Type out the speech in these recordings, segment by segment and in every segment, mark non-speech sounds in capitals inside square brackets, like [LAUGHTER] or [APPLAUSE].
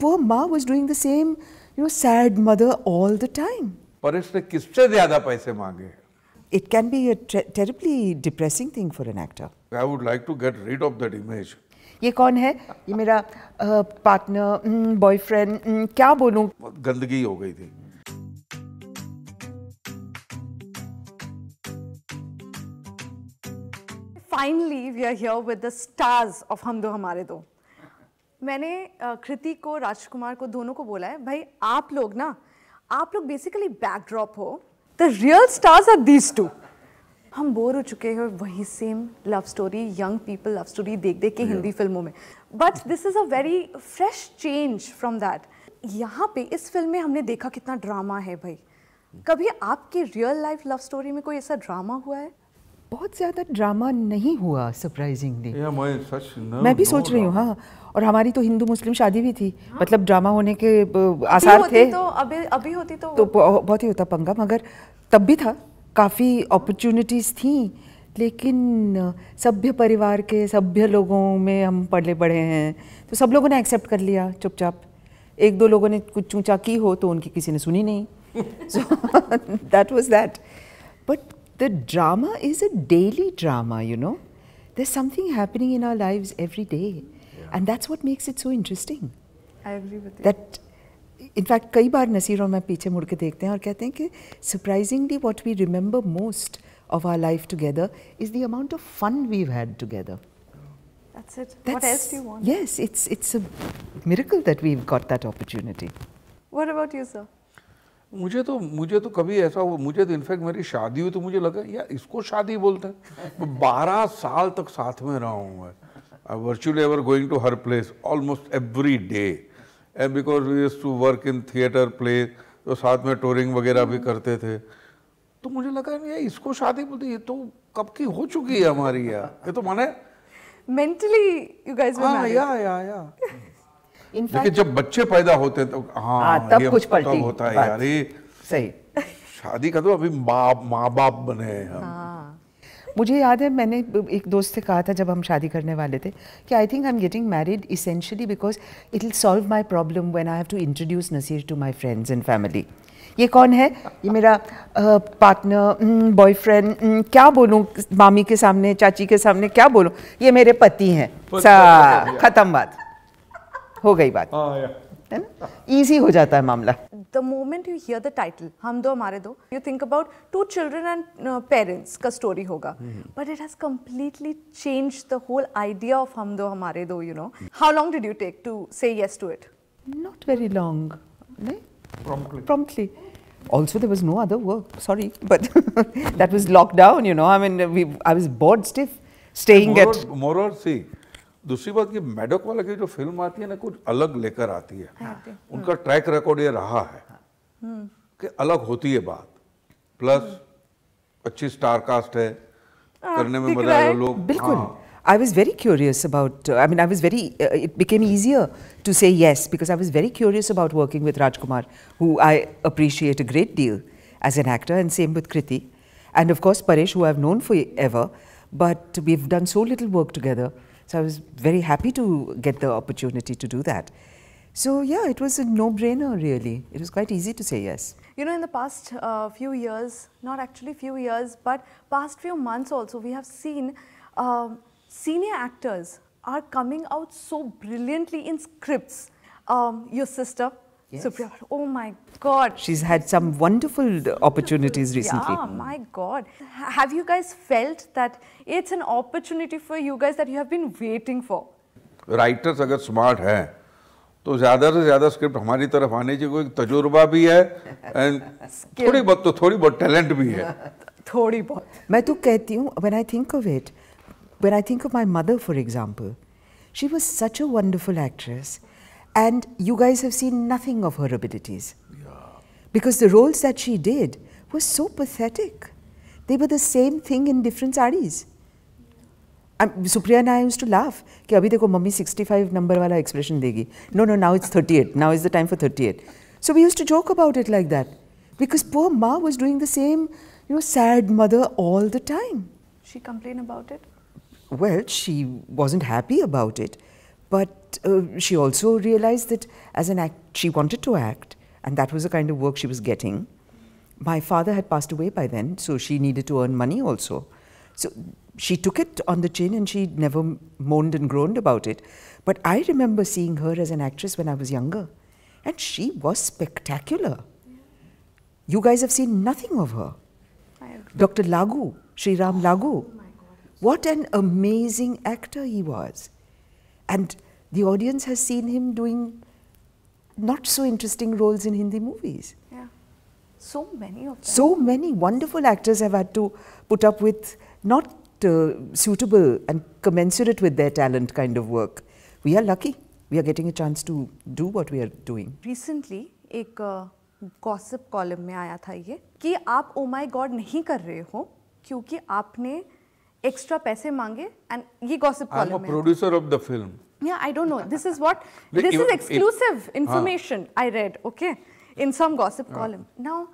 poor ma was doing the same you know sad mother all the time पर इसने किससे ज्यादा पैसे मांगे It can be a terribly depressing thing for an actor. I would like to get rid of that image. ये कौन है ये मेरा पार्टनर बॉयफ्रेंड क्या बोलूं गंदगी हो गई थी Finally, we are here with the stars of Hum Do Hamare Do. मैंने कृति को राजकुमार को दोनों को बोला है भाई आप लोग ना आप लोग बेसिकली बैकड्रॉप हो the real stars are these two हम बोर हो चुके हैं वही same love story young people love story देख देख के yeah. हिंदी फिल्मों में but this is a very fresh change from that यहाँ पे इस फिल्म में हमने देखा कितना ड्रामा है भाई कभी आपकी रियल लाइफ लव स्टोरी में कोई ऐसा ड्रामा हुआ है बहुत ज़्यादा ड्रामा नहीं हुआ सरप्राइजिंगली yeah, मैं भी सोच रही हूँ हाँ और हमारी तो हिंदू मुस्लिम शादी भी थी हाँ? मतलब ड्रामा होने के आसार थे तो अभी अभी होती तो तो बहुत ही होता पंगा मगर तब भी था काफ़ी अपॉर्चुनिटीज़ थी लेकिन सभ्य परिवार के सभ्य लोगों में हम पढ़े बढ़े हैं तो सब लोगों ने एक्सेप्ट कर लिया चुपचाप एक दो लोगों ने कुछ चूचा की हो तो उनकी किसी ने सुनी नहीं so that was that but the drama is a daily drama, you know. There's something happening in our lives every day. Yeah. And that's what makes it so interesting. I agree with you. That in fact कई बार नसीर और मैं पीछे मुड़ के देखते हैं we कहते हैं surprisingly, what we remember most of our life together is the amount of fun we've had together. That's it. That's, what else do you want? Yes, it's, it's a miracle that we've got that opportunity. What about you, sir? मुझे तो मुझे तो कभी ऐसा हो मुझे तो in fact मेरी शादी हुई तो मुझे लगा यार इसको शादी बोलते हैं [LAUGHS] बारह साल तक साथ में रहा हूँ मैं I virtually ever going to her place almost every day and because we too work in theatre play तो साथ में टूरिंग वगैरह भी करते थे तो मुझे लगा यार इसको शादी बोलती ये तो कब की हो चुकी है हमारी यार ये तो माने मेंटली यू गाइस हाँ या या या लेकिन जब बच्चे पैदा होते हैं तो हाँ आ, हाँ, तब कुछ तो पलटी होता है यार सही शादी का तो अभी माँ माँ बाप बने हैं हम हाँ। मुझे याद है मैंने एक दोस्त से कहा था जब हम शादी करने वाले थे कि I think I am getting married essentially because it will solve my problem when I have to introduce Naseer to my friends and family ये कौन है ये मेरा पार्टनर बॉयफ्रेंड क्या बोलूँ मामी के सामने चाची के सामने क्या बोलूँ ये मेरे पति हैं खत्म बात हो गई बात हाँ, है ना इजी हो जाता है मामला the moment you hear the title Hum Do Hamare Do you think about two children and parents का स्टोरी होगा but it has completely change the whole idea of Hum Do Hamare Do you know how long did you take to say yes to it not very long नहीं promptly also there was no other work sorry but [LAUGHS] that was lockdown you know i mean we, i was bored stiff staying more at or, more or see दूसरी बात कि मेडोक वाला की जो film आती है ना कुछ अलग लेकर आती है हाँ। उनका ट्रैक रिकॉर्ड ये रहा है हाँ। कि अलग होती है बात प्लस अच्छी स्टार कास्ट है करने में मजा आएगा लोग बिल्कुल हाँ। I was very curious about, uh, I mean, I was very, uh, it became easier to say yes because I was very curious about working with Rajkumar, who I appreciate a great deal as an actor, and same with Kriti. And of course, Paresh, who I've known forever, but we've done so little work together. So I was very happy to get the opportunity to do that. So yeah, it was a no-brainer really. It was quite easy to say yes. You know, in the past uh, few years, not actually few years, but past few months also, we have seen uh, senior actors are coming out so brilliantly in scripts. Um, your sister, Yes. Supriya, oh my God. She's had some wonderful opportunities recently. Yeah, my God. Have you guys felt that it's an opportunity for you guys that you have been waiting for? Writers अगर smart हैं तो ज़्यादा से ज़्यादा script हमारी तरफ आने चाहिए क्योंकि तजुर्बा भी है एंड थोड़ी बहुत तो थोड़ी बहुत talent भी है थोड़ी बहुत मैं तो कहती हूँ when I think of it when I think of my mother for example she was such a wonderful actress And you guys have seen nothing of her abilities. Yeah. Because the roles that she did were so pathetic. They were the same thing in different saris. Supriya and I used to laugh कि अभी देखो mummy 65 number वाला expression देगी. No, no, now it's 38. Now is the time for 38. So we used to joke about it like that because poor Ma was doing the same, you know, sad mother all the time. She complained about it? Well, she wasn't happy about it. But uh, she also realized that as an act, she wanted to act, and that was the kind of work she was getting. My father had passed away by then, so she needed to earn money also. So she took it on the chin and she never moaned and groaned about it. But I remember seeing her as an actress when I was younger, and she was spectacular. You guys have seen nothing of her. Dr. Lagu, Sri Ram Lagu. Oh what an amazing actor he was. And the audience has seen him doing not so interesting roles in Hindi movies. Yeah. So many of them. So many wonderful actors have had to put up with not uh, suitable and commensurate with their talent kind of work. We are lucky. We are getting a chance to do what we are doing. Recently, एक gossip uh, column में आया था ये कि आप oh my God नहीं कर रहे हो क्योंकि आपने Extra पैसे and and gossip column. I'm a producer of the film. Yeah, I don't know. This is what [LAUGHS] this is exclusive information. I read okay in some gossip column. Now,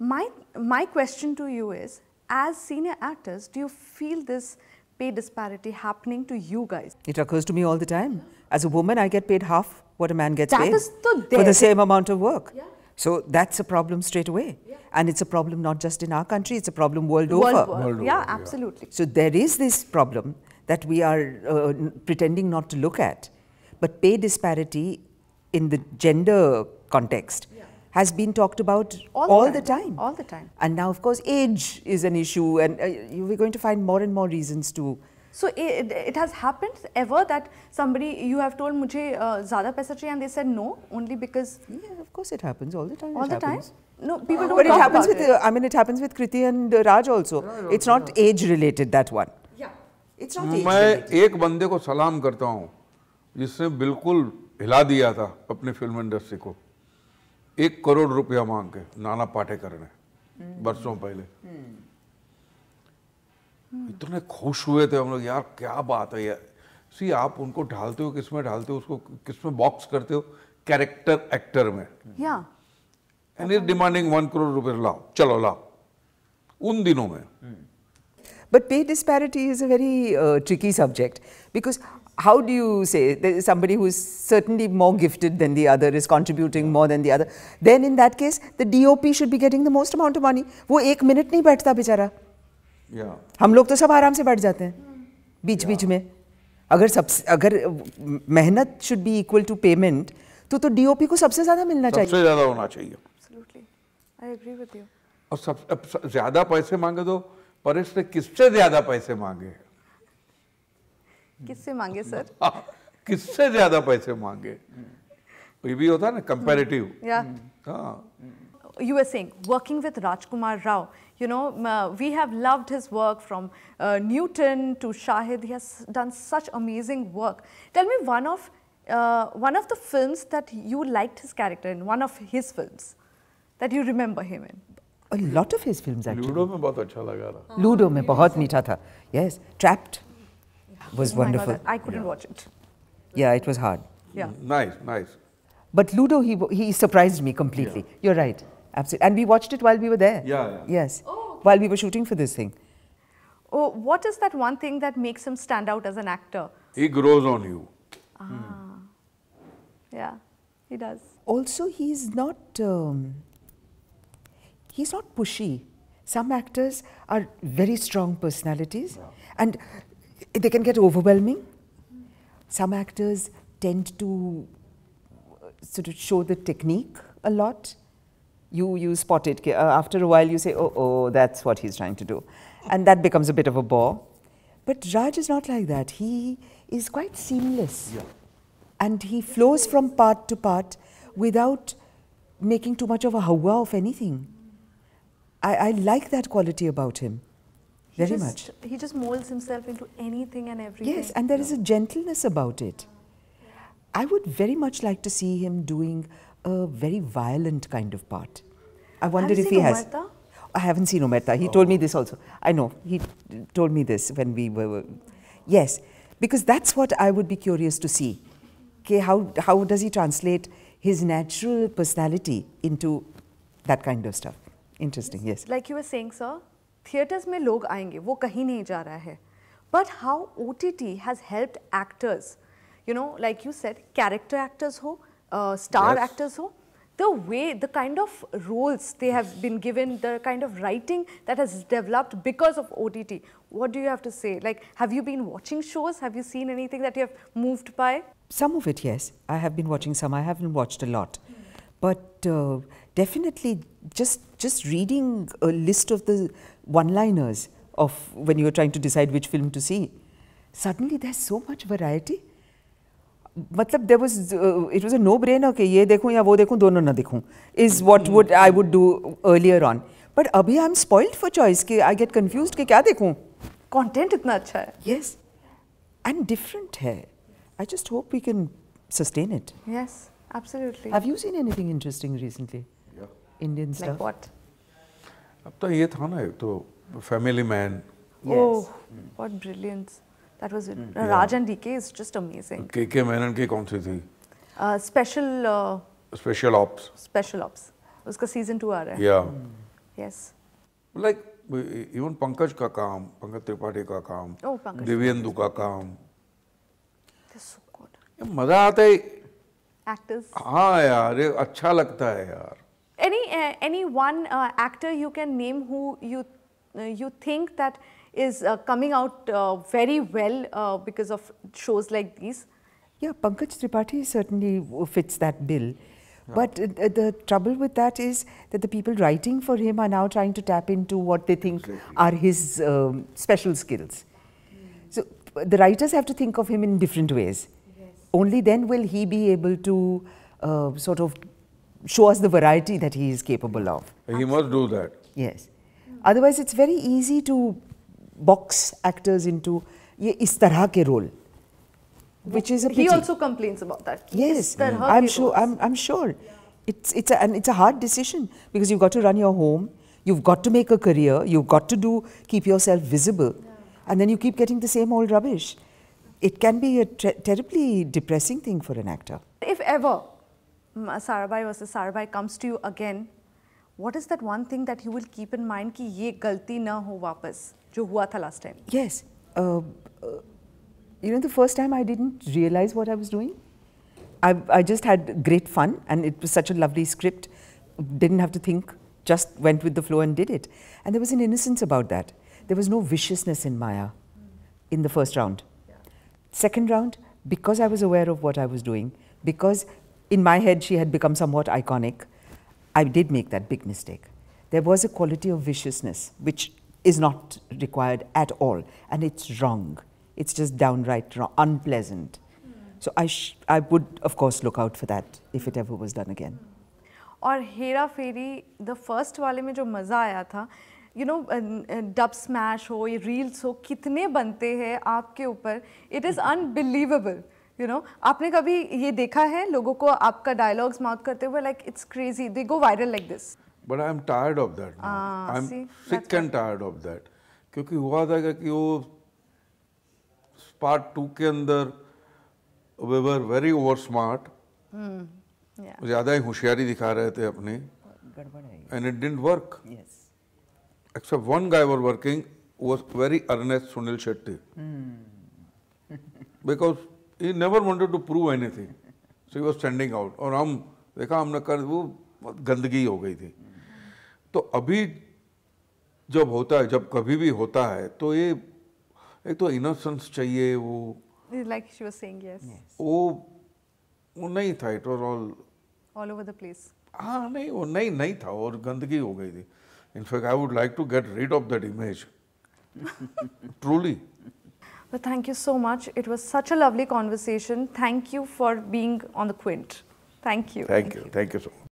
my, my question to you is, as senior actors, do you feel this pay disparity happening to you guys? It occurs to me all the time. As a woman, I get paid half what a man gets that paid for the same amount of work. Yeah. So that's a problem straight away. Yeah. And it's a problem not just in our country, it's a problem world, world over. World. World yeah, over, absolutely. Yeah. So there is this problem that we are uh, pretending not to look at. But pay disparity in the gender context yeah. has been talked about all, all the, time. the, time. All the time. And now, of course, age is an issue, and uh, we're going to find more and more reasons to So it, it has happened ever that somebody you have told मुझे uh, ज़्यादा पैसा चाहिए and they said no only because yeah of course it happens all the time all the happens. time no people don't but it happens with it. I mean it happens with Kriti and Raj also it's not age related that one yeah it's not age मैं एक बंदे को सलाम करता हूँ जिसने बिल्कुल हिला दिया था अपने फिल्म इंडस्ट्री को एक करोड़ रुपया मांग के नाना पाटेकर ने बरसों पहले इतने खुश हुए थे हम लोग यार क्या बात है यार सी आप उनको ढालते हो किस में ढालते हो उसको किस में बॉक्स करते हो कैरेक्टर एक्टर में and is demanding one crore रुपए लाओ चलो लाओ उन दिनों में But pay disparity is a very uh, tricky subject because how do you say somebody who is certainly more gifted than the other is contributing more than the other? Then in that case, the DOP should be getting the most amount of money. वो एक minute नहीं बैठता बेचारा. yeah. हम लोग तो सब आराम से बैठ जाते हैं बीच yeah. बीच में अगर सब अगर मेहनत should be equal to payment तो तो डीओपी को सबसे ज्यादा मिलना सबसे चाहिए सबसे ज्यादा होना चाहिए और सब ज्यादा पैसे मांगे तो परेश ने किससे ज्यादा पैसे मांगे किससे मांगे सर [LAUGHS] हाँ, किससे ज्यादा पैसे मांगे [LAUGHS] ये भी होता है ना कंपेरेटिव हाँ you were saying, working with Rajkumar Rao, you know, uh, we have loved his work from uh, Newton to Shahid. He has done such amazing work. Tell me one of, uh, one of the films that you liked his character in, one of his films that you remember him in. A lot of his films actually. Ludo में बहुत अच्छा Ludo में बहुत मीठा था. Yes, Trapped was oh wonderful. God, I couldn't yeah. watch it. Yeah, it was hard. Yeah. Nice, nice. But Ludo, he, he surprised me completely. Yeah. You're right. Absolutely. And we watched it while we were there. Yeah. yeah. Yes. Oh. While we were shooting for this thing. Oh, what is that one thing that makes him stand out as an actor? He grows on you. Ah. Yeah, he does. Also, he's not. Um, he's not pushy. Some actors are very strong personalities, yeah. and they can get overwhelming. Some actors tend to uh, sort of show the technique a lot you, you spot it. Uh, after a while, you say, oh, oh, that's what he's trying to do. And that becomes a bit of a bore. But Raj is not like that. He is quite seamless. Yeah. And he flows from part to part without making too much of a hawa of anything. I, I like that quality about him. He very just, much. He just molds himself into anything and everything. Yes, and there yeah. is a gentleness about it. I would very much like to see him doing a very violent kind of part. I wonder if he has. I haven't seen Omerta. He oh. told me this also. I know. He told me this when we were. Yes, because that's what I would be curious to see. Okay, how, how does he translate his natural personality into that kind of stuff? Interesting, yes. Like you were saying, sir, theatres mein log aayenge, wo kahin nahi ja raha hai. But how OTT has helped actors, you know, like you said, character actors ho, uh, star yes. actors ho the way, the kind of roles they have been given, the kind of writing that has developed because of OTT. What do you have to say? Like, have you been watching shows? Have you seen anything that you have moved by? Some of it, yes. I have been watching some. I haven't watched a lot. But uh, definitely, just, just reading a list of the one-liners of when you're trying to decide which film to see, suddenly there's so much variety मतलब there was it was a no brainer कि ये देखूँ या वो देखूँ दोनों ना देखूँ is what would I would do earlier on but अभी I am spoiled for choice कि आई गेट कन्फ्यूज कि क्या देखूँ कॉन्टेंट इतना अच्छा है येस एंड डिफरेंट है I just hope we can sustain it yes absolutely have you seen anything interesting recently Indian stuff what अब तो ये था ना तो Family Man oh what brilliance that was it. Yeah. Raj and DK is just amazing. KK Menon की kaun si thi? Uh, special. Uh, special ops. Special ops. Uska season two आ रहा है. Yeah. Yes. Like even Pankaj का काम, पंकज त्रिपाठी का काम, oh, Dibyendu का काम. They're so good. ये मजा आता है. Actors. हाँ यार ये अच्छा लगता है यार. Any uh, any one uh, actor you can name who you uh, you think that is uh, coming out uh, very well uh, because of shows like these. Yeah, Pankaj Tripathi certainly fits that bill. But uh, the trouble with that is that the people writing for him are now trying to tap into what they think are his um, special skills. Mm. So the writers have to think of him in different ways. Yes. Only then will he be able to uh, sort of show us the variety that he is capable of. He Absolutely. must do that. Yes. Otherwise, it's very easy to box actors into ये इस तरह के role which is a pity. He also complains about that. Yes, I'm sure. I'm, sure. It's it's a, and it's a hard decision because you've got to run your home, you've got to make a career, you've got to do keep yourself visible, yeah. and then you keep getting the same old rubbish. It can be a terribly depressing thing for an actor. If ever mm, Sarabhai versus Sarabhai comes to you again what is that one thing that you will keep in mind कि ये गलती ना हो वापस जो हुआ था last time? Yes. Uh, uh, you know, the first time I didn't realize what I was doing. I, I just had great fun and it was such a lovely script. Didn't have to think, just went with the flow and did it. And there was an innocence about that. There was no viciousness in Maya in the first round. Yeah. Second round, because I was aware of what I was doing, because in my head she had become somewhat iconic, I did make that big mistake. There was a quality of viciousness which is not required at all, and it's wrong. It's just downright wrong, unpleasant. So I, I would, of course, look out for that if it ever was done again. Or Hira Pheri the first वाले में जो मज़ा आया था you know dub smash हो ये reels हो कितने बनते यू नो आपने कभी ये देखा है लोगों को आपका डायलॉग्स माउथ करते हुए like it's crazy they go viral like this but I am tired of that I am sick and tired of that क्योंकि हुआ था कि वो पार्ट टू के अंदर they were very over smart ज़्यादा ही होशियारी दिखा रहे थे अपने and it didn't work except one guy were working was very earnest Suniel Shetty because he never wanted to prove anything. So he was standing out और हम देखा हमने कर वो गंदगी हो गई थी तो अभी जब होता है जब कभी भी होता है तो ये एक तो इनोसेंस चाहिए वो like she was saying yes वो वो नहीं था it was all all over the place हाँ नहीं वो नहीं नहीं था और गंदगी हो गई थी in fact I would like to get rid of that image truly thank you so much. It was such a lovely conversation. Thank you for being on the Quint. Thank you. Thank, thank you. you. Thank you so much.